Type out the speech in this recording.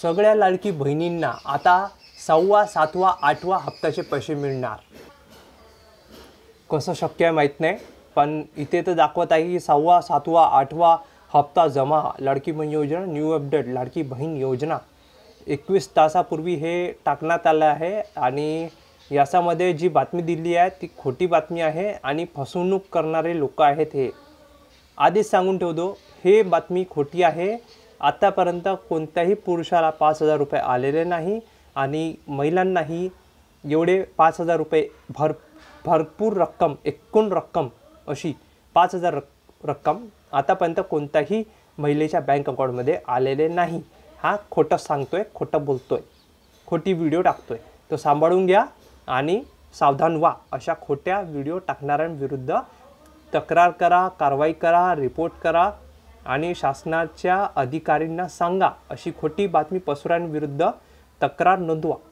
सगळ्या लाडकी बहिणींना आता सहावा सातवा आठवा हप्त्याचे पैसे मिळणार कसं शक्य आहे माहीत नाही पण इथे तर दाखवत आहे की सहावा सातवा आठवा हप्ता जमा लाडकी बहीण योजना न्यू अपडेट लाडकी बहीण योजना एकवीस तासापूर्वी हे टाकण्यात आलं आहे आणि यासामध्ये जी बातमी दिली आहे ती खोटी बातमी आहे आणि फसवणूक करणारे लोक आहेत हे आधीच सांगून ठेवतो हे बातमी खोटी आहे आत्तापर्यंत कोणत्याही पुरुषाला पाच हजार रुपये आलेले नाही आणि महिलांनाही एवढे पाच हजार रुपये भर भरपूर रक्कम एकूण रक्कम अशी पाच हजार रक् रक्कम आतापर्यंत कोणत्याही महिलेच्या बँक अकाउंटमध्ये आलेले नाही हा खोटं सांगतो आहे खोटं बोलतो आहे खोटी व्हिडिओ टाकतो आहे तो सांभाळून घ्या आणि सावधान व्हा अशा खोट्या व्हिडिओ टाकणाऱ्यांविरुद्ध तक्रार करा कारवाई करा रिपोर्ट करा आणि शासनाच्या अधिकाऱ्यांना सांगा अशी खोटी बातमी विरुद्ध तक्रार नोंदवा